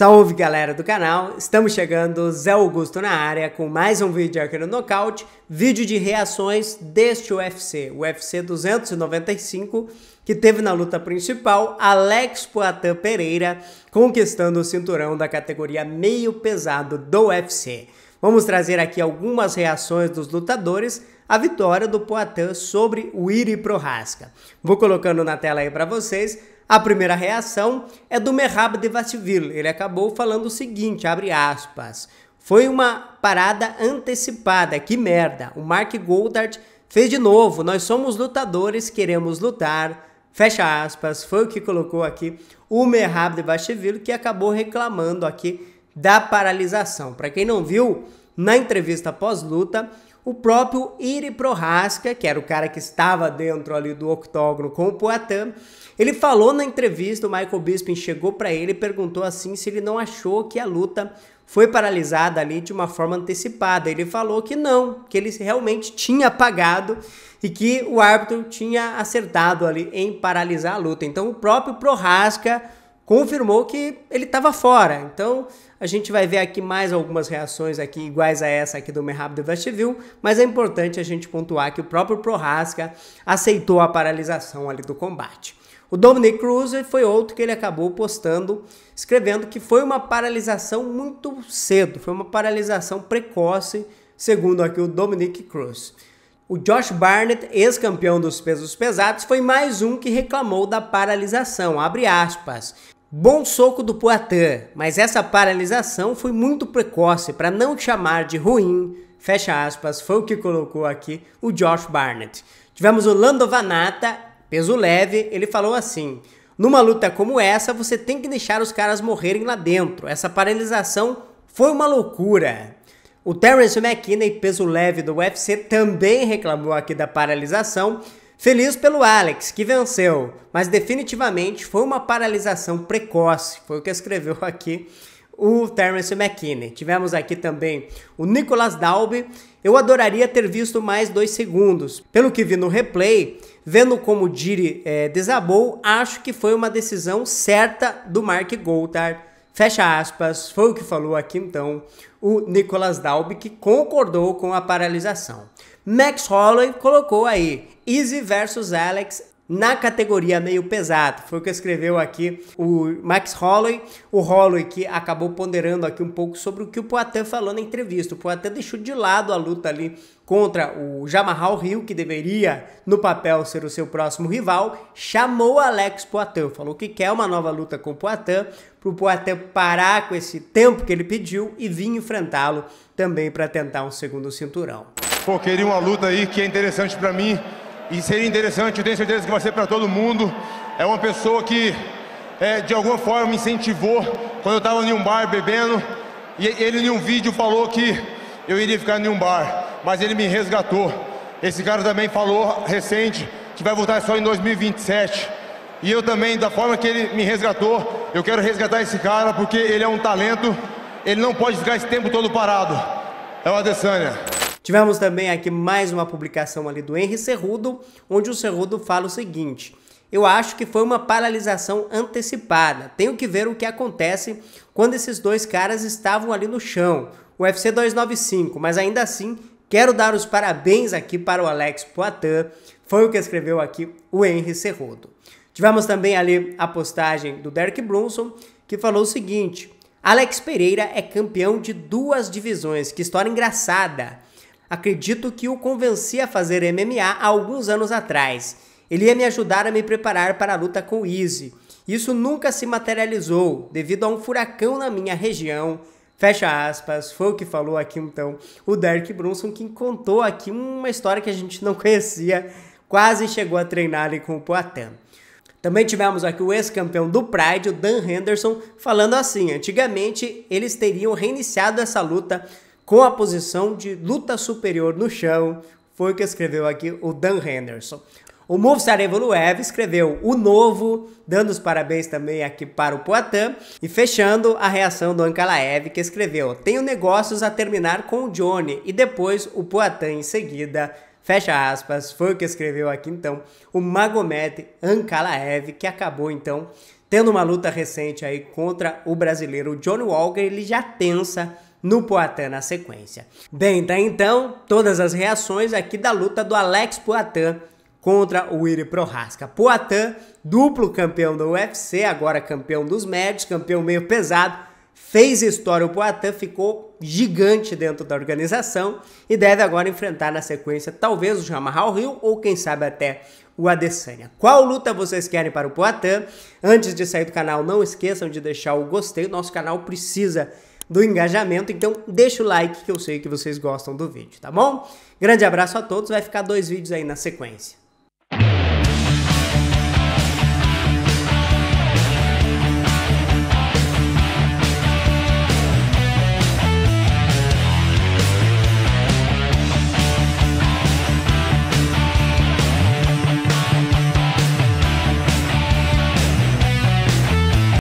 Salve galera do canal, estamos chegando, Zé Augusto na área com mais um vídeo aqui no Knockout, vídeo de reações deste UFC, UFC 295, que teve na luta principal Alex Poitin Pereira conquistando o cinturão da categoria meio pesado do UFC. Vamos trazer aqui algumas reações dos lutadores, a vitória do Poitin sobre o Iri Prohaska. Vou colocando na tela aí para vocês. A primeira reação é do Merhab Devastiville. Ele acabou falando o seguinte, abre aspas. Foi uma parada antecipada, que merda. O Mark Goldart fez de novo. Nós somos lutadores, queremos lutar. Fecha aspas, foi o que colocou aqui o Merhab Devastiville, que acabou reclamando aqui da paralisação. Para quem não viu, na entrevista pós-luta, o próprio Iri Prohaska, que era o cara que estava dentro ali do octógono com o Poitin, ele falou na entrevista, o Michael Bisping chegou para ele e perguntou assim se ele não achou que a luta foi paralisada ali de uma forma antecipada. Ele falou que não, que ele realmente tinha pagado e que o árbitro tinha acertado ali em paralisar a luta. Então o próprio Prohaska confirmou que ele estava fora. Então, a gente vai ver aqui mais algumas reações aqui iguais a essa aqui do Merhab Devastivil, mas é importante a gente pontuar que o próprio Prohaska aceitou a paralisação ali do combate. O Dominic Cruz foi outro que ele acabou postando, escrevendo que foi uma paralisação muito cedo, foi uma paralisação precoce, segundo aqui o Dominic Cruz. O Josh Barnett, ex-campeão dos pesos pesados, foi mais um que reclamou da paralisação, abre aspas. Bom soco do Poitin, mas essa paralisação foi muito precoce para não chamar de ruim, fecha aspas, foi o que colocou aqui o Josh Barnett. Tivemos o Lando Vanata, peso leve, ele falou assim: numa luta como essa, você tem que deixar os caras morrerem lá dentro. Essa paralisação foi uma loucura. O Terence McKinney, peso leve do UFC, também reclamou aqui da paralisação Feliz pelo Alex, que venceu, mas definitivamente foi uma paralisação precoce, foi o que escreveu aqui o Terence McKinney. Tivemos aqui também o Nicolas Dalby. Eu adoraria ter visto mais dois segundos. Pelo que vi no replay, vendo como o Diri é, desabou, acho que foi uma decisão certa do Mark Goldar Fecha aspas, foi o que falou aqui então o Nicolas Dalby, que concordou com a paralisação. Max Holloway colocou aí Easy versus Alex na categoria meio pesado. Foi o que escreveu aqui o Max Holloway. O Holloway que acabou ponderando aqui um pouco sobre o que o Poitin falou na entrevista. O Poitin deixou de lado a luta ali contra o Jamahal Rio, que deveria, no papel, ser o seu próximo rival, chamou Alex Poitin, falou que quer uma nova luta com o Poitin, para o Poitin parar com esse tempo que ele pediu e vir enfrentá-lo também para tentar um segundo cinturão. Pô, queria uma luta aí que é interessante para mim, e seria interessante, eu tenho certeza que vai ser para todo mundo. É uma pessoa que, é, de alguma forma, me incentivou quando eu estava em um bar bebendo. E ele, em um vídeo, falou que eu iria ficar em um bar, mas ele me resgatou. Esse cara também falou recente que vai voltar só em 2027. E eu também, da forma que ele me resgatou, eu quero resgatar esse cara porque ele é um talento. Ele não pode ficar esse tempo todo parado. É o Adesanya. Tivemos também aqui mais uma publicação ali do Henry Cerrudo, onde o Cerrudo fala o seguinte: eu acho que foi uma paralisação antecipada. Tenho que ver o que acontece quando esses dois caras estavam ali no chão. O UFC 295, mas ainda assim, quero dar os parabéns aqui para o Alex Poitin. Foi o que escreveu aqui o Henry Cerrudo. Tivemos também ali a postagem do Derek Brunson, que falou o seguinte: Alex Pereira é campeão de duas divisões. Que história engraçada! Acredito que o convenci a fazer MMA há alguns anos atrás. Ele ia me ajudar a me preparar para a luta com o Easy. Isso nunca se materializou devido a um furacão na minha região. Fecha aspas, foi o que falou aqui então o Derek Brunson, que contou aqui uma história que a gente não conhecia, quase chegou a treinar ali com o Poitin. Também tivemos aqui o ex-campeão do Pride, o Dan Henderson, falando assim: antigamente eles teriam reiniciado essa luta com a posição de luta superior no chão, foi o que escreveu aqui o Dan Henderson. O Move Sarevoluev escreveu o novo, dando os parabéns também aqui para o Poitin e fechando a reação do Ankalaev que escreveu: "Tenho negócios a terminar com o Johnny" e depois o Poitin em seguida Fecha aspas, foi o que escreveu aqui então o Magomed Ankalaev, que acabou então tendo uma luta recente aí contra o brasileiro Johnny Walker, ele já tensa no Poatan na sequência. Bem, tá então todas as reações aqui da luta do Alex Poatan contra o Iri Prohaska. Poatan, duplo campeão da UFC, agora campeão dos médios, campeão meio pesado, fez história. O Poatan ficou gigante dentro da organização e deve agora enfrentar na sequência talvez o Jamarral Hill ou quem sabe até o Adesanya. Qual luta vocês querem para o Poatan? Antes de sair do canal, não esqueçam de deixar o gostei. Nosso canal precisa do engajamento. Então deixa o like que eu sei que vocês gostam do vídeo, tá bom? Grande abraço a todos, vai ficar dois vídeos aí na sequência.